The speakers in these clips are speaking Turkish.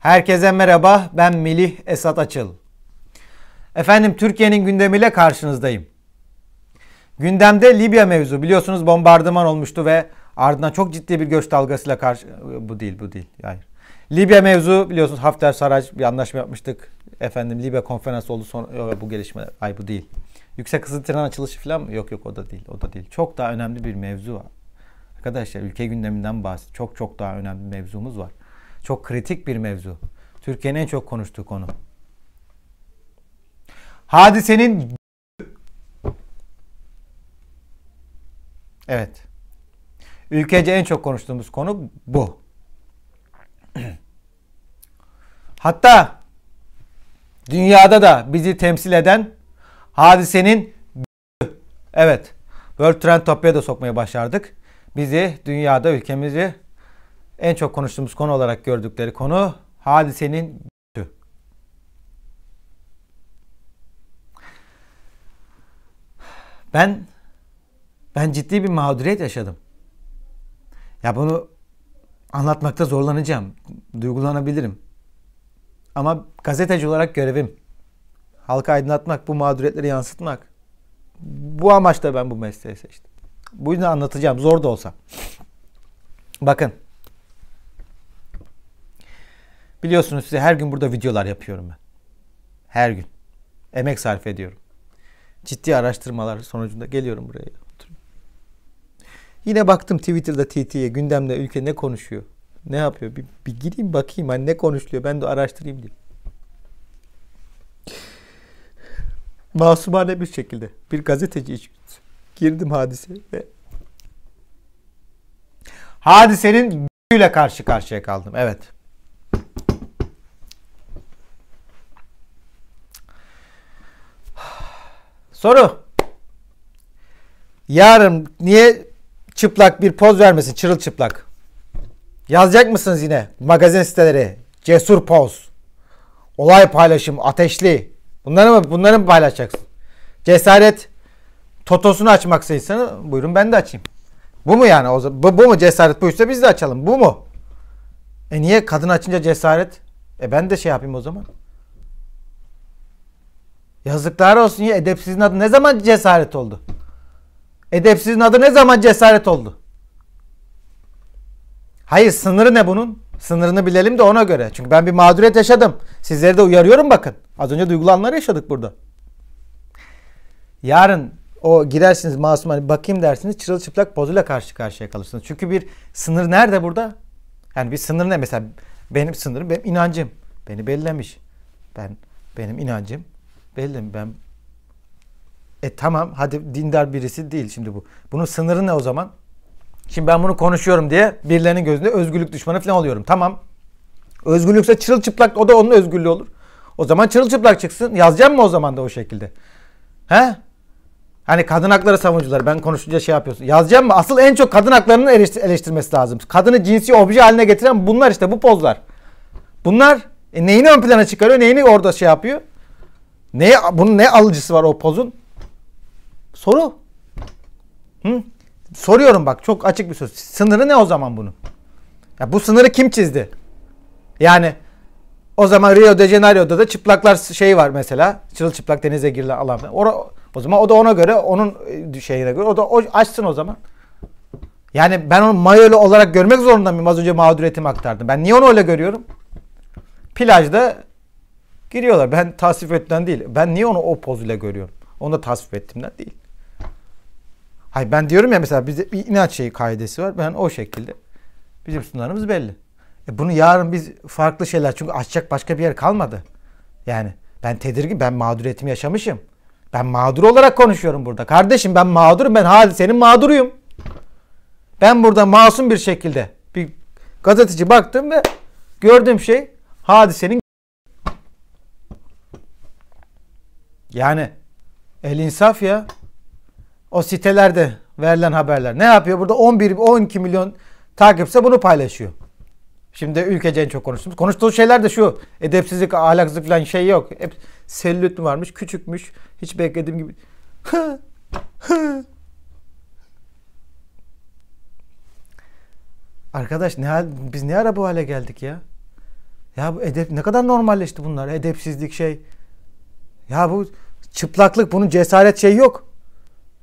Herkese merhaba, ben Melih Esat Açıl. Efendim Türkiye'nin gündemiyle karşınızdayım. Gündemde Libya mevzu biliyorsunuz bombardıman olmuştu ve ardından çok ciddi bir göç dalgasıyla karşı... Bu değil, bu değil, hayır. Libya mevzu biliyorsunuz Hafter Saraj bir anlaşma yapmıştık. Efendim Libya konferansı oldu son bu gelişme. Ay bu değil. Yüksek hızlı tren açılışı falan mı? Yok yok o da değil. O da değil. Çok daha önemli bir mevzu var. Arkadaşlar ülke gündeminden bahsediyoruz. Çok çok daha önemli bir mevzumuz var. Çok kritik bir mevzu. Türkiye'nin en çok konuştuğu konu. Hadisenin Evet. Ülkece en çok konuştuğumuz konu bu. Hatta dünyada da bizi temsil eden hadisenin evet World Trend Topia'ya da sokmaya başardık. Bizi dünyada ülkemizi en çok konuştuğumuz konu olarak gördükleri konu hadisenin götü. Ben ben ciddi bir mağduriyet yaşadım. Ya bunu anlatmakta zorlanacağım. Duygulanabilirim. Ama gazeteci olarak görevim. Halka aydınlatmak, bu mağduriyetleri yansıtmak. Bu amaçla ben bu mesleği seçtim. Bu yüzden anlatacağım zor da olsa. Bakın Biliyorsunuz size her gün burada videolar yapıyorum ben. Her gün. Emek sarf ediyorum. Ciddi araştırmalar sonucunda geliyorum buraya. Yine baktım Twitter'da TT'ye gündemde ülke ne konuşuyor? Ne yapıyor? Bir, bir gireyim bakayım hani ne konuşuluyor ben de araştırayım diye. Masumane bir şekilde bir gazeteci içgüdüsü girdim hadise ve hadisenin ile karşı karşıya kaldım. Evet. Soru. Yarın niye çıplak bir poz vermesin çırılçıplak? Yazacak mısınız yine magazin siteleri? Cesur poz. Olay paylaşım ateşli. Bunları mı, bunları mı paylaşacaksın? Cesaret totosunu açmak sayısını buyurun ben de açayım. Bu mu yani? O, bu, bu mu cesaret buysa biz de açalım. Bu mu? E niye kadın açınca cesaret? E ben de şey yapayım o zaman. Yazıklar olsun ya edepsizin adı ne zaman cesaret oldu? Edepsizin adı ne zaman cesaret oldu? Hayır sınırı ne bunun? Sınırını bilelim de ona göre. Çünkü ben bir mağduriyet yaşadım. Sizleri de uyarıyorum bakın. Az önce duygulanları yaşadık burada. Yarın o girersiniz masum hani bakayım dersiniz çırılçıplak pozuyla karşı karşıya kalırsınız. Çünkü bir sınır nerede burada? Yani bir sınır ne? Mesela benim sınırım benim inancım. Beni belirlemiş. Ben benim inancım belli ben e tamam hadi dindar birisi değil şimdi bu. Bunun sınırı ne o zaman? Şimdi ben bunu konuşuyorum diye birilerinin gözünde özgürlük düşmanı falan oluyorum. Tamam. Özgürlükse çırılçıplak o da onun özgürlüğü olur. O zaman çırılçıplak çıksın. Yazacağım mı o zaman da o şekilde? He? Hani kadın hakları savunucuları ben konuşunca şey yapıyorsun. Yazacağım mı? Asıl en çok kadın haklarının eleştir eleştirmesi lazım. Kadını cinsi obje haline getiren bunlar işte bu pozlar. Bunlar e, neyini ön plana çıkarıyor neyini orada şey yapıyor. Ne, bunun ne alıcısı var o pozun? Soru. Hı? Soruyorum bak çok açık bir söz. Sınırı ne o zaman bunun? Ya bu sınırı kim çizdi? Yani o zaman Rio de Janeiro'da da çıplaklar şey var mesela. Çırılçıplak denize girilen alan. O, o zaman o da ona göre onun e, şeyine göre. O da o, açsın o zaman. Yani ben onu mayolu olarak görmek zorunda mıyım? Az önce mağduriyetimi aktardım. Ben niye onu öyle görüyorum? Plajda Giriyorlar. Ben tasvip ettimden değil. Ben niye onu o pozuyla görüyorum? Onu da tasvip ettimden değil. Hayır ben diyorum ya mesela bizde bir inanç şeyi kaidesi var. Ben o şekilde. Bizim sunarımız belli. E bunu yarın biz farklı şeyler çünkü açacak başka bir yer kalmadı. Yani ben tedirgin, ben mağduriyetimi yaşamışım. Ben mağdur olarak konuşuyorum burada. Kardeşim ben mağdurum, ben hadi senin mağduruyum. Ben burada masum bir şekilde bir gazeteci baktım ve gördüğüm şey hadisenin Yani el insaf ya. O sitelerde verilen haberler. Ne yapıyor? Burada 11 12 milyon takipse bunu paylaşıyor. Şimdi ülkece en çok konuştuğumuz. Konuştuğu şeyler de şu. Edepsizlik, ahlaksızlık falan şey yok. Hep selülit mi varmış, küçükmüş. Hiç beklediğim gibi. Arkadaş ne biz ne ara bu hale geldik ya? Ya bu edep ne kadar normalleşti bunlar. Edepsizlik şey. Ya bu çıplaklık bunun cesaret şeyi yok.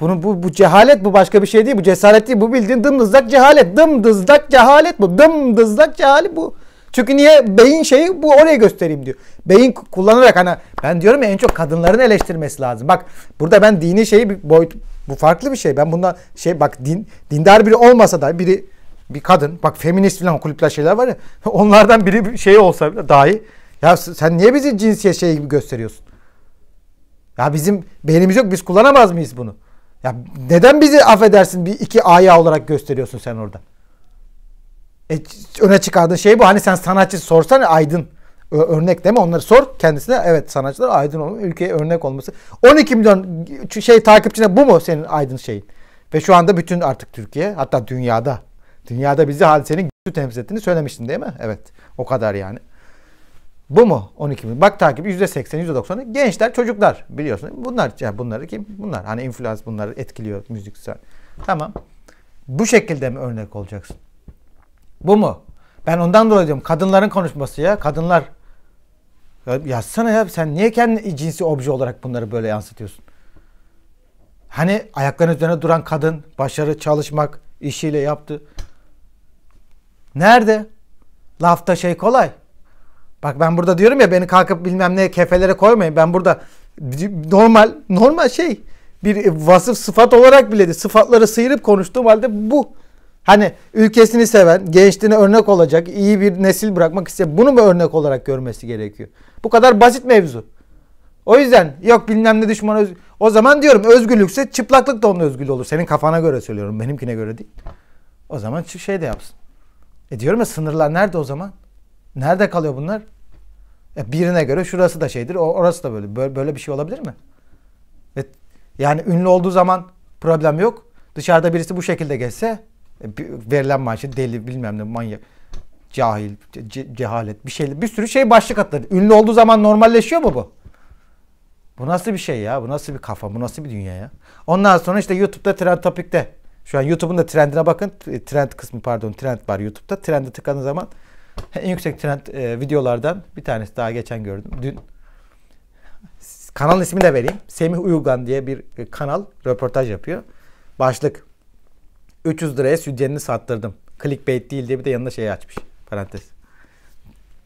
Bunun bu, bu cehalet bu başka bir şey değil. Bu cesaret değil. Bu bildiğin dımdızlak cehalet. Dımdızlak cehalet bu. Dımdızlak cehalet bu. Çünkü niye beyin şeyi bu oraya göstereyim diyor. Beyin kullanarak hani ben diyorum ya en çok kadınların eleştirmesi lazım. Bak burada ben dini şeyi bir boyut bu farklı bir şey. Ben bundan şey bak din dindar biri olmasa da biri bir kadın bak feminist falan kulüpler şeyler var ya onlardan biri şey olsa dahi ya sen niye bizi cinsiyet şeyi gibi gösteriyorsun? Ya bizim beynimiz yok biz kullanamaz mıyız bunu? Ya neden bizi affedersin bir iki aya olarak gösteriyorsun sen orada? E, öne çıkardığın şey bu. Hani sen sanatçı sorsan aydın örnek değil mi? onları sor kendisine. Evet sanatçılar aydın olmalı. Ülkeye örnek olması. 12 milyon şey takipçine bu mu senin aydın şeyin? Ve şu anda bütün artık Türkiye hatta dünyada dünyada bizi hadisenin temsil ettiğini söylemiştin değil mi? Evet. O kadar yani. Bu mu 12 milyon? Bak takip %80, %90'ı gençler, çocuklar biliyorsun. Bunlar ya bunları kim? Bunlar hani influence bunları etkiliyor müziksel. Tamam. Bu şekilde mi örnek olacaksın? Bu mu? Ben ondan dolayı diyorum kadınların konuşması ya. Kadınlar ya yazsana ya sen niye kendi cinsi obje olarak bunları böyle yansıtıyorsun? Hani ayaklarının üzerine duran kadın başarı çalışmak işiyle yaptı. Nerede? Lafta şey kolay. Bak ben burada diyorum ya beni kalkıp bilmem ne kefelere koymayın. Ben burada normal normal şey bir vasıf sıfat olarak bile de sıfatları sıyırıp konuştuğum halde bu. Hani ülkesini seven, gençliğine örnek olacak, iyi bir nesil bırakmak isteyen bunu mu örnek olarak görmesi gerekiyor? Bu kadar basit mevzu. O yüzden yok bilmem ne düşman öz... O zaman diyorum özgürlükse çıplaklık da onun özgürlüğü olur. Senin kafana göre söylüyorum benimkine göre değil. O zaman şey de yapsın. E diyorum ya sınırlar nerede o zaman? Nerede kalıyor bunlar? E birine göre şurası da şeydir, orası da böyle. Böyle bir şey olabilir mi? Ve yani ünlü olduğu zaman problem yok. Dışarıda birisi bu şekilde geçse e, verilen maaşı deli bilmem ne manyak cahil ce, cehalet bir şey bir sürü şey başlık atlar. Ünlü olduğu zaman normalleşiyor mu bu? Bu nasıl bir şey ya? Bu nasıl bir kafa? Bu nasıl bir dünya ya? Ondan sonra işte YouTube'da trend topikte. Şu an YouTube'un da trendine bakın. Trend kısmı pardon trend var YouTube'da. Trende tıkladığınız zaman en yüksek trend e, videolardan bir tanesi daha geçen gördüm. Dün kanal ismi de vereyim. Semih Uygan diye bir e, kanal röportaj yapıyor. Başlık 300 liraya sütyenini sattırdım. Clickbait değil diye bir de yanına şey açmış. Parantez.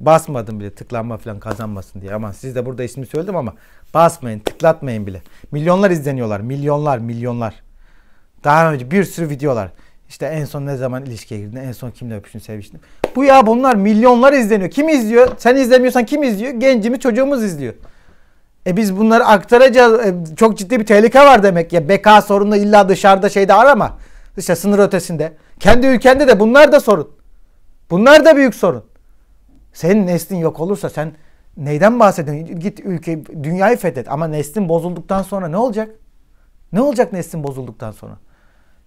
Basmadım bile tıklanma falan kazanmasın diye. Aman siz de burada ismi söyledim ama basmayın tıklatmayın bile. Milyonlar izleniyorlar. Milyonlar milyonlar. Daha önce bir sürü videolar. İşte en son ne zaman ilişkiye girdin? En son kimle öpüştün, seviştin? Bu ya bunlar milyonlar izleniyor. Kim izliyor? Sen izlemiyorsan kim izliyor? Gencimiz, çocuğumuz izliyor. E biz bunları aktaracağız. E çok ciddi bir tehlike var demek ya. Beka sorunu illa dışarıda şeyde arama. İşte sınır ötesinde. Kendi ülkende de bunlar da sorun. Bunlar da büyük sorun. Senin neslin yok olursa sen neyden bahsediyorsun? Git ülke, dünyayı fethet. Ama neslin bozulduktan sonra ne olacak? Ne olacak neslin bozulduktan sonra?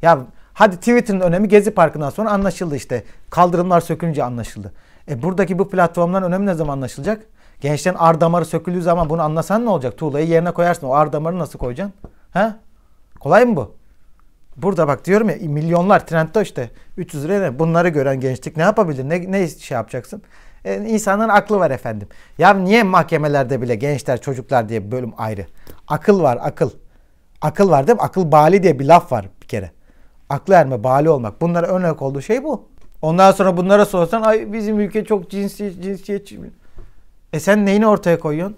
Ya Hadi Twitter'ın önemi Gezi Parkı'ndan sonra anlaşıldı işte. Kaldırımlar sökülünce anlaşıldı. E buradaki bu platformların önemi ne zaman anlaşılacak? Gençlerin ar damarı söküldüğü zaman bunu anlasan ne olacak? Tuğlayı yerine koyarsın. O ar damarı nasıl koyacaksın? Ha? Kolay mı bu? Burada bak diyorum ya milyonlar trendde işte 300 liraya bunları gören gençlik ne yapabilir? Ne, ne şey yapacaksın? E, insanların aklı var efendim. Ya niye mahkemelerde bile gençler çocuklar diye bölüm ayrı? Akıl var akıl. Akıl var değil mi? Akıl bali diye bir laf var bir kere aklı erme, bali olmak. Bunlara örnek olduğu şey bu. Ondan sonra bunlara sorsan ay bizim ülke çok cinsiyet, cinsiyetçi. E sen neyini ortaya koyuyorsun?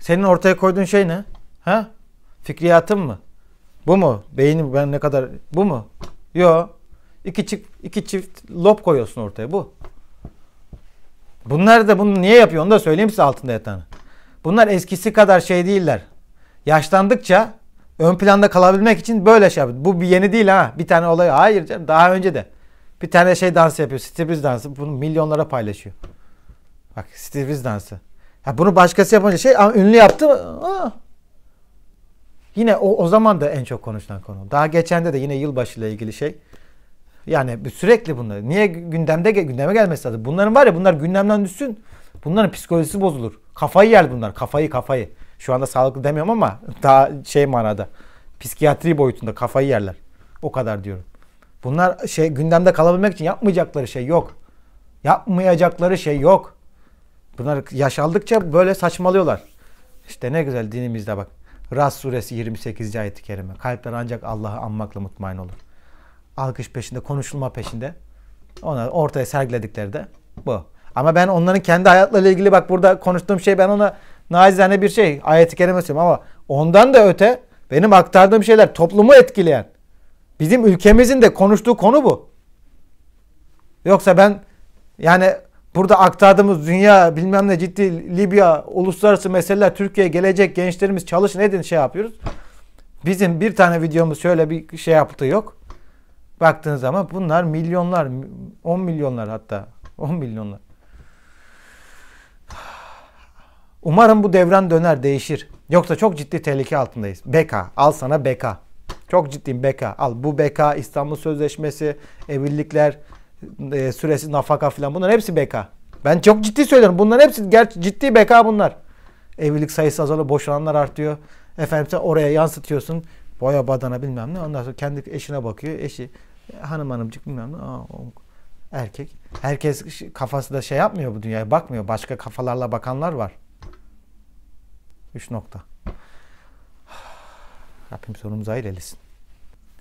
Senin ortaya koyduğun şey ne? Ha? Fikriyatın mı? Bu mu? Beynim ben ne kadar bu mu? Yo. İki çift iki çift lob koyuyorsun ortaya bu. Bunlar da bunu niye yapıyor onu da söyleyeyim size altında yatanı. Bunlar eskisi kadar şey değiller. Yaşlandıkça ön planda kalabilmek için böyle şey yapıyor. Bu bir yeni değil ha. Bir tane olay. Hayır canım daha önce de. Bir tane şey dansı yapıyor. Striptiz dansı. Bunu milyonlara paylaşıyor. Bak striptiz dansı. Ya bunu başkası yapınca şey ünlü yaptı mı? Aa. Yine o, o zaman da en çok konuşulan konu. Daha geçende de yine yılbaşı ile ilgili şey. Yani sürekli bunlar. Niye gündemde gündeme gelmesi lazım? Bunların var ya bunlar gündemden düşsün. Bunların psikolojisi bozulur. Kafayı yer bunlar. Kafayı kafayı. Şu anda sağlıklı demiyorum ama daha şey manada. Psikiyatri boyutunda kafayı yerler. O kadar diyorum. Bunlar şey gündemde kalabilmek için yapmayacakları şey yok. Yapmayacakları şey yok. Bunlar yaşaldıkça böyle saçmalıyorlar. İşte ne güzel dinimizde bak. Ras suresi 28. ayet-i kerime. Kalpler ancak Allah'ı anmakla mutmain olur. Alkış peşinde, konuşulma peşinde. Ona ortaya sergiledikleri de bu. Ama ben onların kendi hayatlarıyla ilgili bak burada konuştuğum şey ben ona naizane bir şey. Ayet-i kerime ama ondan da öte benim aktardığım şeyler toplumu etkileyen. Bizim ülkemizin de konuştuğu konu bu. Yoksa ben yani burada aktardığımız dünya bilmem ne ciddi Libya uluslararası meseleler Türkiye gelecek gençlerimiz çalışın edin şey yapıyoruz. Bizim bir tane videomuz şöyle bir şey yaptığı yok. baktığınız zaman bunlar milyonlar, 10 milyonlar hatta 10 milyonlar. Umarım bu devran döner, değişir. Yoksa çok ciddi tehlike altındayız. BK, al sana BK. Çok ciddiyim BK. Al bu BK, İstanbul Sözleşmesi, evlilikler, e, süresi, nafaka falan bunların hepsi BK. Ben çok ciddi söylüyorum. Bunların hepsi gerçi ciddi BK bunlar. Evlilik sayısı azalıyor, boşananlar artıyor. Efendim sen oraya yansıtıyorsun. Boya badana bilmem ne. Ondan sonra kendi eşine bakıyor. Eşi hanım hanımcık bilmem ne. Aa, erkek. Herkes kafası da şey yapmıyor bu dünyaya bakmıyor. Başka kafalarla bakanlar var. 3 nokta. Rabbim sorumuz hayır eylesin.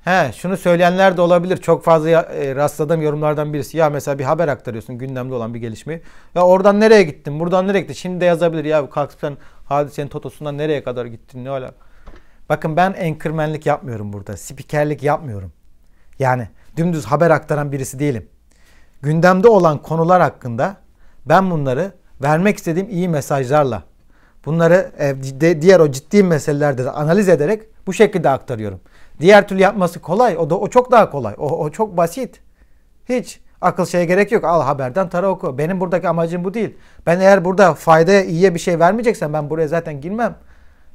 He şunu söyleyenler de olabilir. Çok fazla e, rastladığım yorumlardan birisi. Ya mesela bir haber aktarıyorsun gündemde olan bir gelişme. Ya oradan nereye gittin? Buradan nereye gittin? Şimdi de yazabilir. Ya kalkıp sen hadisenin totosundan nereye kadar gittin? Ne alaka? Bakın ben enkırmenlik yapmıyorum burada. Spikerlik yapmıyorum. Yani dümdüz haber aktaran birisi değilim. Gündemde olan konular hakkında ben bunları vermek istediğim iyi mesajlarla Bunları e, diğer o ciddi meselelerde de analiz ederek bu şekilde aktarıyorum. Diğer türlü yapması kolay. O da o çok daha kolay. O, o çok basit. Hiç akıl şeye gerek yok. Al haberden tara oku. Benim buradaki amacım bu değil. Ben eğer burada fayda iyiye bir şey vermeyeceksen ben buraya zaten girmem.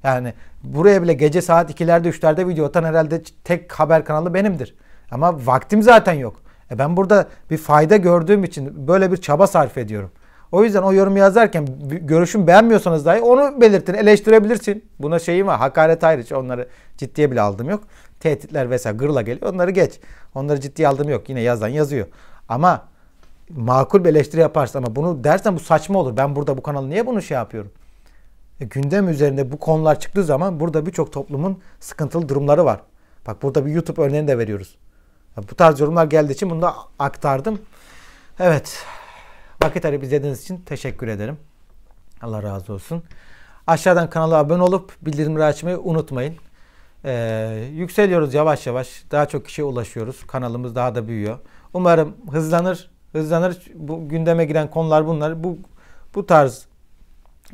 Yani buraya bile gece saat 2'lerde 3'lerde video atan herhalde tek haber kanalı benimdir. Ama vaktim zaten yok. E ben burada bir fayda gördüğüm için böyle bir çaba sarf ediyorum. O yüzden o yorumu yazarken görüşüm beğenmiyorsanız dahi onu belirtin, eleştirebilirsin. Buna şeyim var, hakaret hariç onları ciddiye bile aldım yok. Tehditler vesaire gırla geliyor, onları geç. Onları ciddiye aldım yok. Yine yazan yazıyor. Ama makul bir eleştiri yaparsın ama bunu dersen bu saçma olur. Ben burada bu kanalı niye bunu şey yapıyorum? E, gündem üzerinde bu konular çıktığı zaman burada birçok toplumun sıkıntılı durumları var. Bak burada bir YouTube örneğini de veriyoruz. Bu tarz yorumlar geldiği için bunu da aktardım. Evet. Vakit ayırıp izlediğiniz için teşekkür ederim. Allah razı olsun. Aşağıdan kanala abone olup bildirimleri açmayı unutmayın. Ee, yükseliyoruz yavaş yavaş. Daha çok kişiye ulaşıyoruz. Kanalımız daha da büyüyor. Umarım hızlanır. Hızlanır. Bu gündeme giren konular bunlar. Bu bu tarz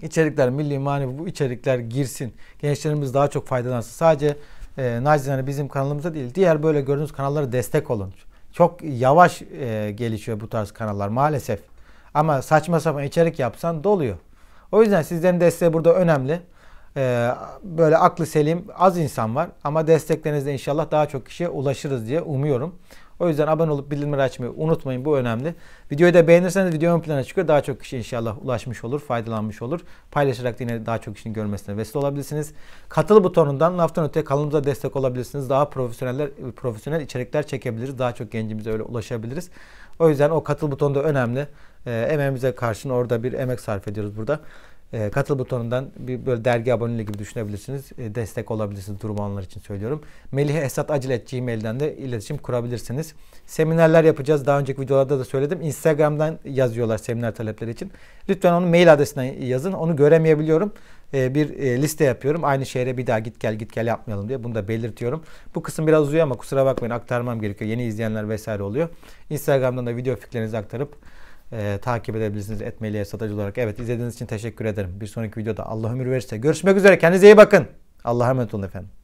içerikler, milli manevi bu içerikler girsin. Gençlerimiz daha çok faydalansın. Sadece e, nacizane bizim kanalımızda değil. Diğer böyle gördüğünüz kanallara destek olun. Çok yavaş e, gelişiyor bu tarz kanallar maalesef. Ama saçma sapan içerik yapsan doluyor. O yüzden sizlerin desteği burada önemli. Ee, böyle aklı selim az insan var ama desteklerinizle inşallah daha çok kişiye ulaşırız diye umuyorum. O yüzden abone olup bildirimleri açmayı unutmayın. Bu önemli. Videoyu da beğenirseniz video ön plana çıkıyor. Daha çok kişi inşallah ulaşmış olur, faydalanmış olur. Paylaşarak da yine daha çok kişinin görmesine vesile olabilirsiniz. Katıl butonundan laftan öte kanalımıza destek olabilirsiniz. Daha profesyoneller, profesyonel içerikler çekebiliriz. Daha çok gencimize öyle ulaşabiliriz. O yüzden o katıl butonu da önemli. E, emeğimize karşın orada bir emek sarf ediyoruz burada. E, katıl butonundan bir böyle dergi aboneliği gibi düşünebilirsiniz. E, destek olabilirsiniz durum olanlar için söylüyorum. Melih esat acil meliheesataciletgmail'den de iletişim kurabilirsiniz. Seminerler yapacağız. Daha önceki videolarda da söyledim. Instagram'dan yazıyorlar seminer talepleri için. Lütfen onu mail adresine yazın. Onu göremeyebiliyorum. E, bir e, liste yapıyorum. Aynı şehre bir daha git gel git gel yapmayalım diye. Bunu da belirtiyorum. Bu kısım biraz uzuyor ama kusura bakmayın aktarmam gerekiyor. Yeni izleyenler vesaire oluyor. Instagram'dan da video fikirlerinizi aktarıp e, takip edebilirsiniz Etmeli'ye satıcı olarak. Evet izlediğiniz için teşekkür ederim. Bir sonraki videoda Allah ömür verirse görüşmek üzere. Kendinize iyi bakın. Allah'a emanet olun efendim.